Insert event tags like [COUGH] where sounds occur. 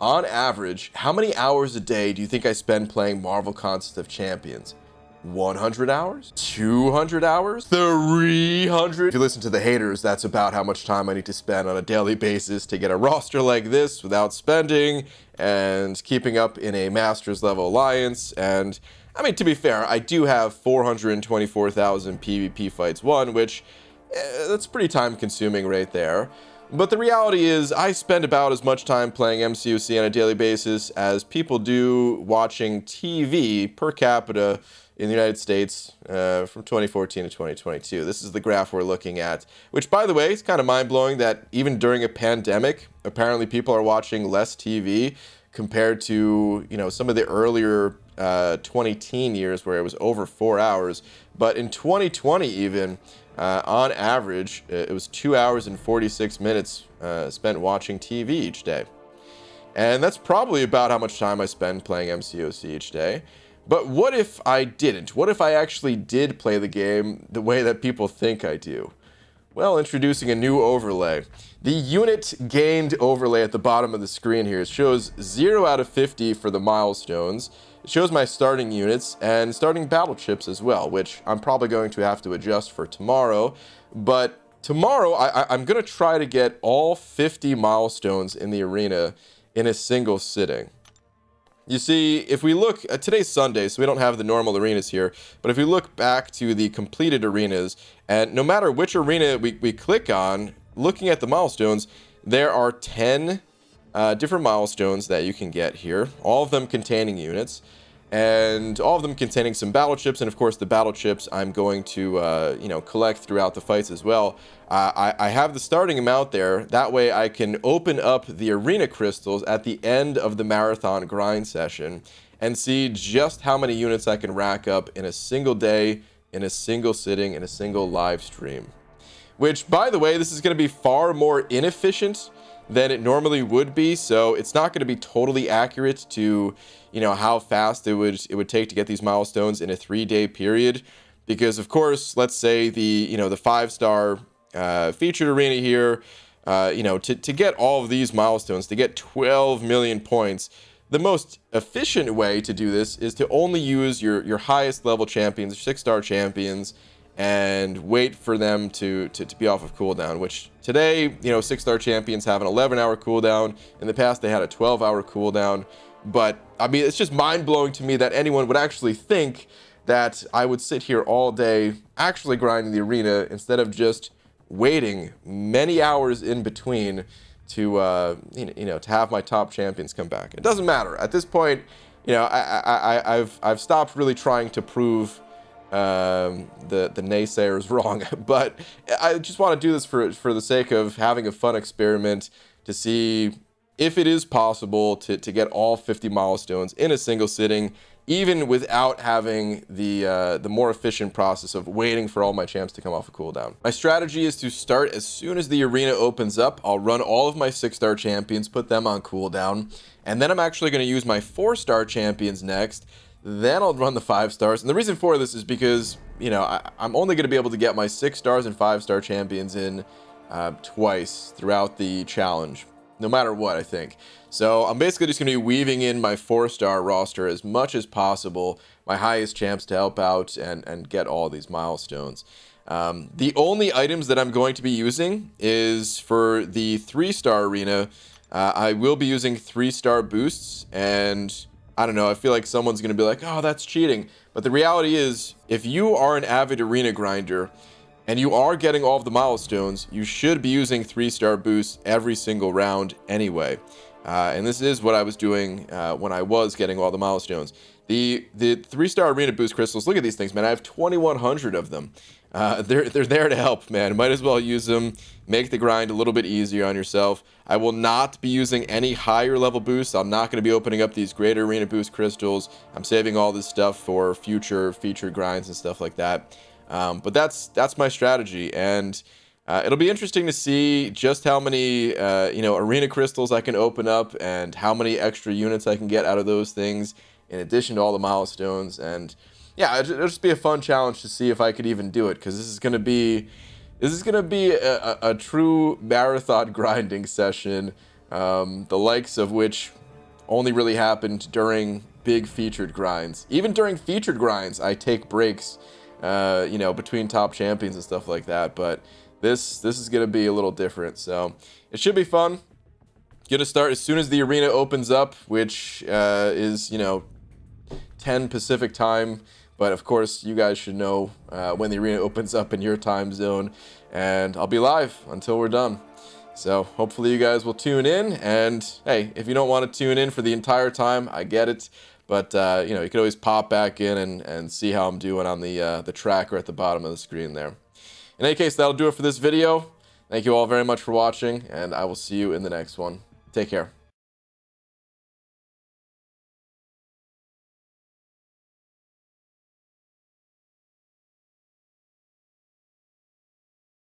on average, how many hours a day do you think I spend playing Marvel Contest of Champions? 100 hours? 200 hours? 300? If you listen to the haters, that's about how much time I need to spend on a daily basis to get a roster like this without spending and keeping up in a Masters level alliance. And I mean, to be fair, I do have 424,000 PvP fights won, which eh, that's pretty time consuming right there. But the reality is, I spend about as much time playing MCUC on a daily basis as people do watching TV per capita in the United States uh, from 2014 to 2022. This is the graph we're looking at, which, by the way, is kind of mind blowing that even during a pandemic, apparently people are watching less TV compared to you know some of the earlier uh, 2010 years where it was over four hours. But in 2020, even uh, on average, uh, it was two hours and 46 minutes uh, spent watching TV each day. And that's probably about how much time I spend playing MCOC each day. But what if I didn't? What if I actually did play the game the way that people think I do? Well, introducing a new overlay. The unit gained overlay at the bottom of the screen here. shows 0 out of 50 for the milestones. It shows my starting units and starting battleships as well, which I'm probably going to have to adjust for tomorrow. But tomorrow, I, am going to try to get all 50 milestones in the arena in a single sitting. You see, if we look, uh, today's Sunday, so we don't have the normal arenas here, but if we look back to the completed arenas, and no matter which arena we, we click on, looking at the milestones, there are 10 uh, different milestones that you can get here, all of them containing units and all of them containing some battleships. And of course, the battleships I'm going to, uh, you know, collect throughout the fights as well. Uh, I, I, have the starting amount there. That way I can open up the arena crystals at the end of the marathon grind session and see just how many units I can rack up in a single day, in a single sitting, in a single live stream. Which, by the way, this is going to be far more inefficient than it normally would be. So it's not going to be totally accurate to, you know, how fast it would it would take to get these milestones in a three-day period, because of course, let's say the you know the five-star uh, featured arena here, uh, you know, to to get all of these milestones, to get 12 million points. The most efficient way to do this is to only use your, your highest level champions, six star champions, and wait for them to, to, to be off of cooldown, which today, you know, six star champions have an 11 hour cooldown. In the past, they had a 12 hour cooldown. But I mean, it's just mind blowing to me that anyone would actually think that I would sit here all day actually grinding the arena instead of just waiting many hours in between to uh, you know to have my top champions come back. It doesn't matter at this point. You know, I, I, I, I've I've stopped really trying to prove um, the the naysayers [LAUGHS] wrong. but I just want to do this for for the sake of having a fun experiment to see if it is possible to to get all 50 milestones in a single sitting, even without having the uh, the more efficient process of waiting for all my champs to come off a cooldown. My strategy is to start as soon as the arena opens up. I'll run all of my six star champions, put them on cooldown, and then I'm actually going to use my four star champions next then I'll run the five stars. And the reason for this is because, you know, I, am only going to be able to get my six stars and five star champions in uh, twice throughout the challenge, no matter what, I think. So I'm basically just going to be weaving in my four star roster as much as possible, my highest champs to help out and, and get all these milestones. Um, the only items that I'm going to be using is for the three star arena. Uh, I will be using three star boosts and I don't know, I feel like someone's going to be like, oh, that's cheating. But the reality is, if you are an avid arena grinder and you are getting all of the milestones, you should be using three-star boosts every single round anyway. Uh, and this is what I was doing uh, when I was getting all the milestones. The the three-star arena boost crystals, look at these things, man. I have 2,100 of them. Uh, [LAUGHS] they're, they're there to help, man. Might as well use them. Make the grind a little bit easier on yourself. I will not be using any higher level boosts. I'm not going to be opening up these greater arena boost crystals. I'm saving all this stuff for future feature grinds and stuff like that. Um, but that's that's my strategy, and uh, it'll be interesting to see just how many uh, you know arena crystals I can open up and how many extra units I can get out of those things, in addition to all the milestones and yeah, it'll just be a fun challenge to see if I could even do it because this is gonna be this is gonna be a, a true marathon [LAUGHS] grinding session, um, the likes of which only really happened during big featured grinds. Even during featured grinds, I take breaks, uh, you know, between top champions and stuff like that. But this this is gonna be a little different, so it should be fun. Gonna start as soon as the arena opens up, which uh, is you know 10 Pacific time. But of course, you guys should know uh, when the arena opens up in your time zone, and I'll be live until we're done. So hopefully you guys will tune in, and hey, if you don't want to tune in for the entire time, I get it. But uh, you know, you can always pop back in and, and see how I'm doing on the uh, the tracker at the bottom of the screen there. In any case, that'll do it for this video. Thank you all very much for watching, and I will see you in the next one. Take care.